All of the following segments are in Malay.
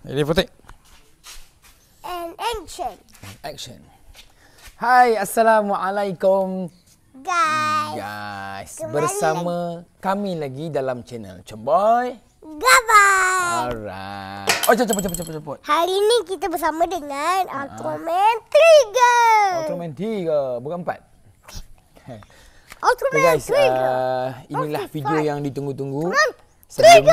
Are you ready for action. Action. Hai, Assalamualaikum. Guys. Guys. Kembali Bersama lagi. kami lagi dalam channel Ceboy. Gabang. Alright. Oh, cepat, cepat, cepat, cepat, cepat. Hari ini kita bersama dengan uh ah. -huh. Ultraman Trigger. Ultraman Trigger bukan empat. Ultraman guys, Uh, inilah Ultraman video 4. yang ditunggu-tunggu. Sebelum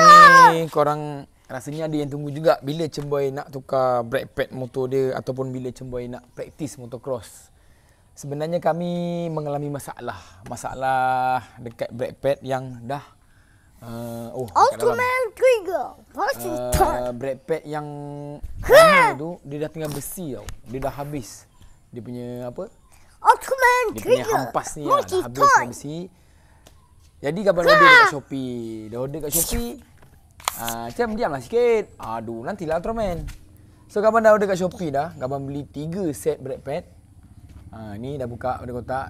ni korang rasanya ada yang tunggu juga bila Cemboy nak tukar brake pad motor dia ataupun bila Cemboy nak praktis motocross. Sebenarnya kami mengalami masalah. Masalah dekat brake pad yang dah uh, oh, Ultraman Trigger uh, Brake pad yang ha! tu Dia dah tengah besi tau Dia dah habis Dia punya apa Ultraman Trigger Dia punya hampas ni lah, Habis besi Jadi gambar order dekat Shopee Dah order dekat Shopee Ah, Cam diamlah sikit. Aduh, nantilah Ultraman. So, Gaban dah order kat Shopee dah. Gaban beli tiga set bread pad. Ah, ni dah buka pada kotak.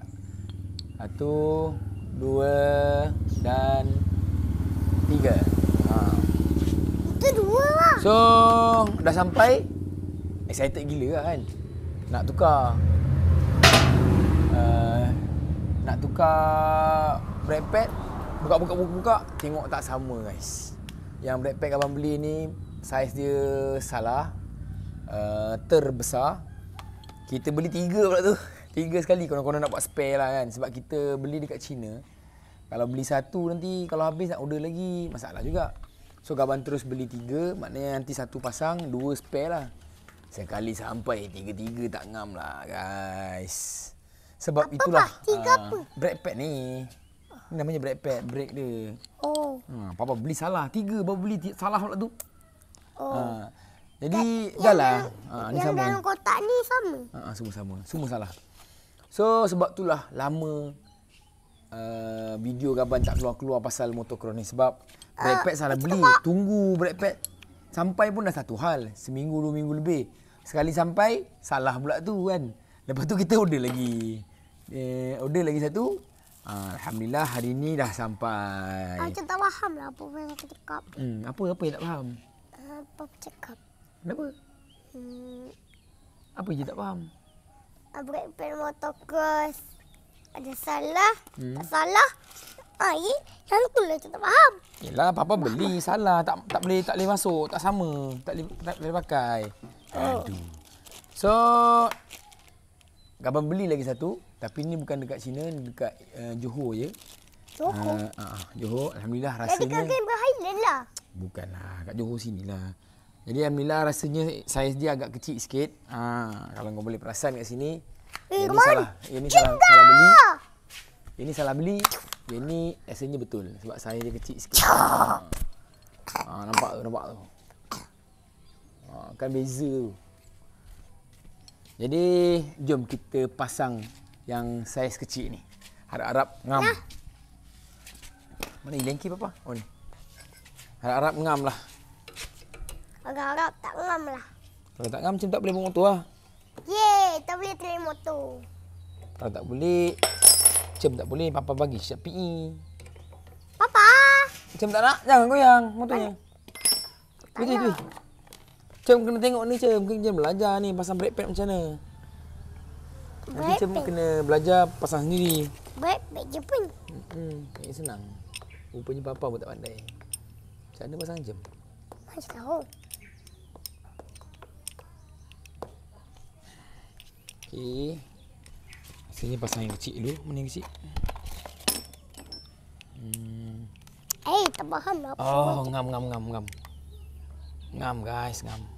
Satu, dua, dan tiga. Ah. Kita dua lah. So, dah sampai. Excited gila lah kan. Nak tukar. Ah, nak tukar bread pad. Buka-buka-buka-buka. Tengok tak sama guys. Yang pack abang beli ni Saiz dia salah uh, Terbesar Kita beli tiga pula tu Tiga sekali konon kau nak buat spare lah kan Sebab kita beli dekat China Kalau beli satu nanti Kalau habis nak order lagi Masalah juga So Gaban terus beli tiga Maknanya nanti satu pasang Dua spare lah Sekali sampai tiga-tiga tak ngam lah guys Sebab apa itulah ah, Apa tiga uh, apa? Brake ni Ini namanya break pack break dia Oh Ha, papa beli salah. Tiga baru beli salah pula tu. Oh. Ha, jadi Dan dah lah. Yang, ha, yang dalam kotak ni sama. Ha, ha, semua sama. Semua salah. So sebab itulah lama uh, video gaban tak keluar-keluar pasal motor ni. Sebab uh, ah, brake pad salah beli. Tak. Tunggu brake pad. Sampai pun dah satu hal. Seminggu, dua minggu lebih. Sekali sampai, salah pula tu kan. Lepas tu kita order lagi. Eh, order lagi satu, Ah, Alhamdulillah hari ni dah sampai. Ah, macam tak faham lah apa yang aku cakap. Hmm, apa apa yang tak faham? Ah, apa aku cakap? Kenapa? Hmm. Apa yang tak faham? Abang pen motor kos. Ada salah. Hmm. Tak salah. Ai, kan tu lah tak faham. Yalah, papa beli faham. salah, tak tak boleh tak boleh masuk, tak sama, tak boleh tak boleh pakai. Oh. Aduh. So, Gabang beli lagi satu tapi ni bukan dekat sini dekat uh, Johor je. Johor. Uh, uh, Johor alhamdulillah rasanya. Dekat Grand Highland lah. Bukanlah kat Johor lah. Jadi alhamdulillah rasanya saiz dia agak kecil sikit. Uh, kalau kau boleh perasan kat sini. Ini eh, salah. Ini salah, salah beli. Ini salah beli. Ini ni rasanya betul sebab saiz dia kecil sikit. uh, nampak tu nampak tu. Uh, kan beza tu. Jadi, jom kita pasang yang saiz kecil ni. Harap-harap ngam. Nah. Ya. Mana ilengki papa? Oh ni. Harap-harap ngam lah. Harap-harap tak ngam lah. Kalau tak ngam macam tak boleh bawa motor lah. Yeay, tak boleh terima motor. Kalau tak boleh, macam tak boleh papa bagi siap pi. E. Papa! Macam tak nak, jangan goyang motornya. Tak Bidih, nak. Cem kena tengok ni Cem. Mungkin Cem belajar ni pasang brake pad macam mana. Brake Nanti Cem kena belajar pasang sendiri. Brake pad je pun. Hmm, ini senang. Rupanya Papa pun tak pandai. Macam mana pasang Cem? Masih tahu. Okey. Sini pasang yang kecil dulu. Mana yang kecil? Hmm. Eh, tak faham lah apa. Oh, ngam, ngam, ngam, ngam. Ngam, guys, ngam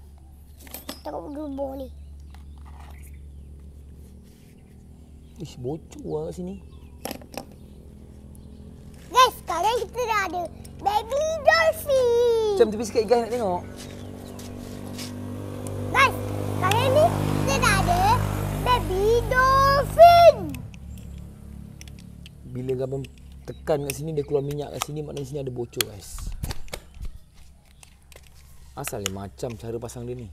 teruk gelombor ni. Ish, bocor lah kat sini. Guys, sekarang kita dah ada baby dolphin. Jom tepi sikit guys nak tengok. Guys, sekarang ni kita dah ada baby dolphin. Bila gabung tekan kat sini, dia keluar minyak kat sini, maknanya sini ada bocor guys. Asalnya macam cara pasang dia ni.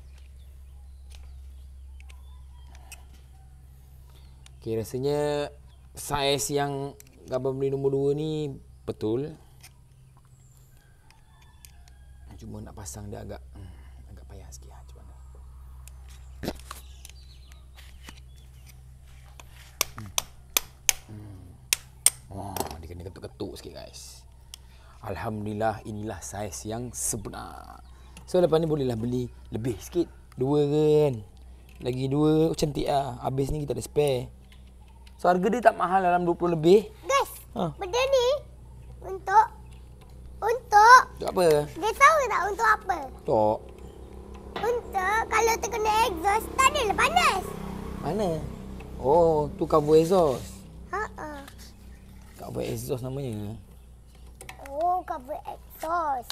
Okey, rasanya saiz yang gambar beli nombor 2 ni betul. Cuma nak pasang dia agak hmm, agak payah sikit. Lah, cuma, cuba. Hmm. hmm. Hmm. Wah, dia kena ketuk-ketuk sikit guys. Alhamdulillah inilah saiz yang sebenar. So lepas ni bolehlah beli lebih sikit. Dua ke kan? Lagi dua oh, cantik lah. Habis ni kita ada spare. So harga dia tak mahal dalam 20 lebih. Guys, ha. benda ni untuk untuk untuk apa? Dia tahu tak untuk apa? Untuk untuk kalau terkena exhaust tak ada panas. Mana? Oh, tu cover exhaust. Ha ah. Cover exhaust namanya. Oh, cover exhaust.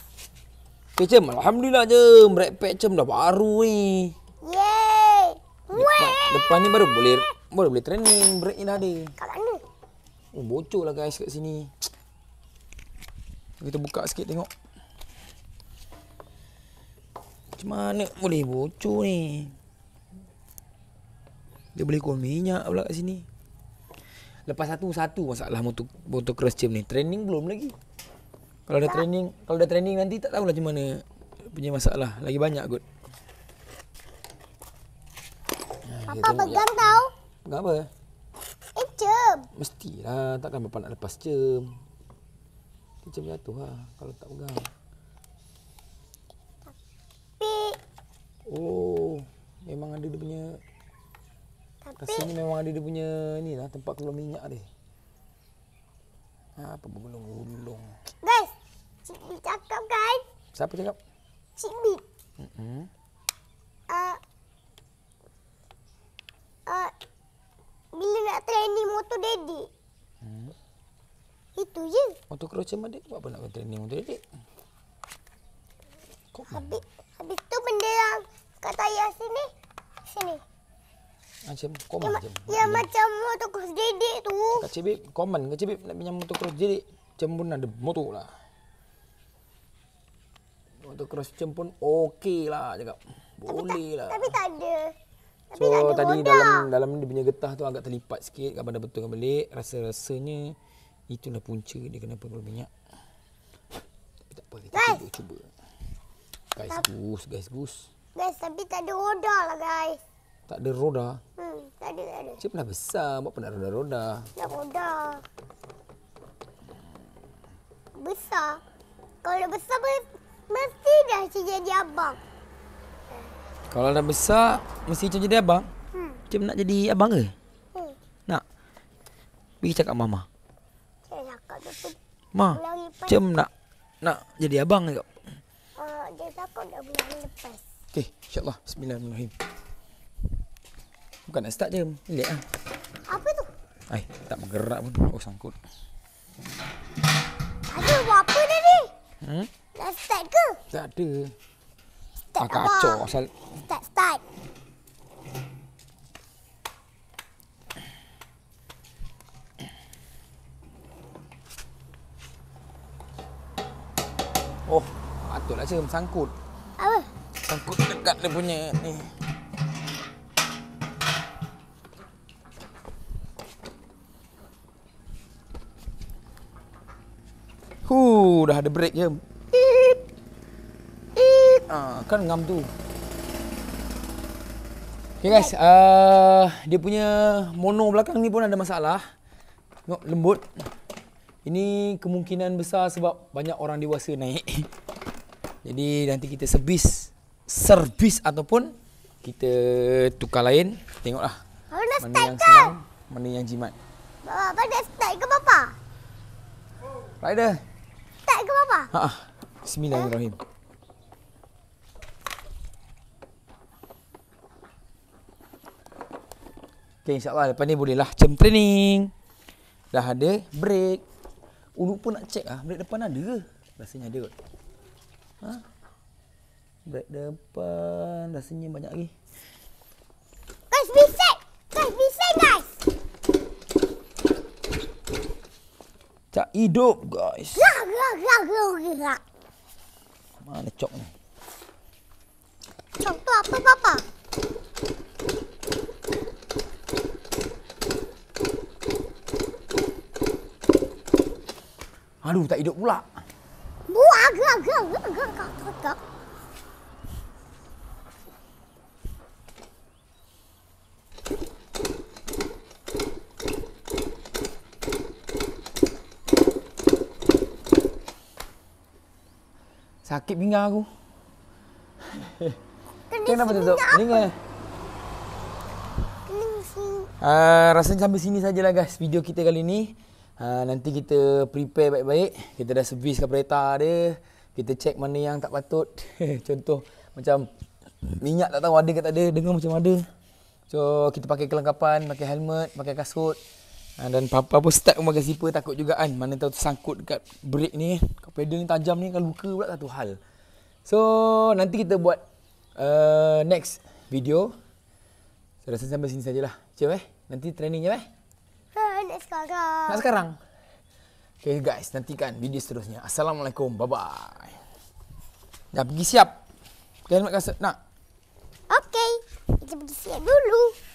Okay, Alhamdulillah, Cem. Brake pad, Cem. Dah baru ni. Yeay. Depan, depan ni baru boleh boleh boleh training Break ni dah ada Kat mana? Oh, bocor lah guys kat sini Kita buka sikit tengok Macam mana boleh bocor ni Dia boleh kon minyak pula kat sini Lepas satu-satu masalah motor, motor cross ni Training belum lagi Kalau ada training Kalau ada training nanti tak tahulah macam mana Punya masalah Lagi banyak kot Papa pegang tau Pegang apa? Eh, Mestilah. Takkan bapak nak lepas cem. Dia cem jatuh lah kalau tak pegang. Tapi... Oh, memang ada dia punya... Tapi... Kasi ni memang ada dia punya ni lah, tempat keluar minyak dia. Ah, apa bergulung-gulung. Guys, Cik Bi cakap kan? Siapa cakap? Cik Bi. Mm-hmm. bila nak training motor dedik. Hmm. Itu je. Motor cross macam dia buat apa nak training motor dedik? Kok habis, mana? habis tu benda yang kat ayah sini. Sini. Macam komen. ya, macam. Ya macam motor cross dedik tu. Kak Cibib, common ke Cibib nak pinjam motor cross dedik? Macam ada motor lah. Motor cross cembun, pun lah cakap. Boleh lah. Tapi tak ada. So tadi roda. dalam dalam dia punya getah tu agak terlipat sikit kat benda betul balik rasa-rasanya itulah punca dia kenapa perlu minyak. Tapi tak apa kita cuba cuba. Guys gus guys gus. Guys tapi tak ada roda lah guys. Tak ada roda. Hmm, tak ada tak ada. Cik pernah besar, buat pernah roda roda. Tak roda. Besar. Kalau besar mesti dah cik jadi abang. Kalau dah besar, mesti macam jadi abang. Hmm. Cem nak jadi abang ke? Hmm. Nak. Pergi cakap mama. Ma, Cem nak nak jadi abang ke? Uh, dia takut dah bulan lepas. Okey, insyaAllah. Bismillahirrahmanirrahim. Bukan nak start je, relax lah. Apa tu? Ay, tak bergerak pun. Oh, sangkut. ada apa tadi? Hmm? Dah start ke? Tak ada. Start kacau lah. apa? asal. Start, start. Oh, patutlah saya sangkut. Apa? Sangkut dekat dia punya ni. Huh, dah ada break je. Ya? uh, kan ngam tu. Okay guys, uh, dia punya mono belakang ni pun ada masalah. Tengok lembut. Ini kemungkinan besar sebab banyak orang dewasa naik. Jadi nanti kita servis servis ataupun kita tukar lain. Tengoklah. Mana start yang senang, mana yang jimat. Bapa, apa dah start ke bapa? Rider. Start ke bapa? Ha. ha. Bismillahirrahmanirrahim. Okay, insyaAllah lepas ni bolehlah jam training. Dah ada break. ulu pun nak check lah. Break depan ada ke? Rasanya ada kot. Ha? Break depan. Rasanya banyak lagi. Guys, be safe. Guys, be safe guys. Tak hidup guys. Ya, ya, ya, ya, Mana cok ni? Cok tu apa, Papa? Ha? Aduh, tak hidup pula. Buah, gerak, gerak, gerak, gerak, gerak, gerak, Sakit pinggang aku. Kenapa tu? Dengar. Uh, ah, rasanya sampai sini sajalah guys video kita kali ni. Ha, nanti kita prepare baik-baik. Kita dah serviskan kereta dia. Kita check mana yang tak patut. Contoh macam minyak tak tahu ada ke tak ada. Dengar macam ada. So kita pakai kelengkapan, pakai helmet, pakai kasut. Ha, dan papa pun start pun pakai zipper takut juga kan. Mana tahu tersangkut dekat brake ni. Kau pedal ni tajam ni kan luka pula satu hal. So nanti kita buat uh, next video. Saya rasa sampai sini sajalah. Cium eh. Nanti training je eh nak sekarang. Nak sekarang? Okay guys, nantikan video seterusnya. Assalamualaikum. Bye-bye. Dah pergi siap. Kalian nak nak? Okay. Kita pergi siap dulu.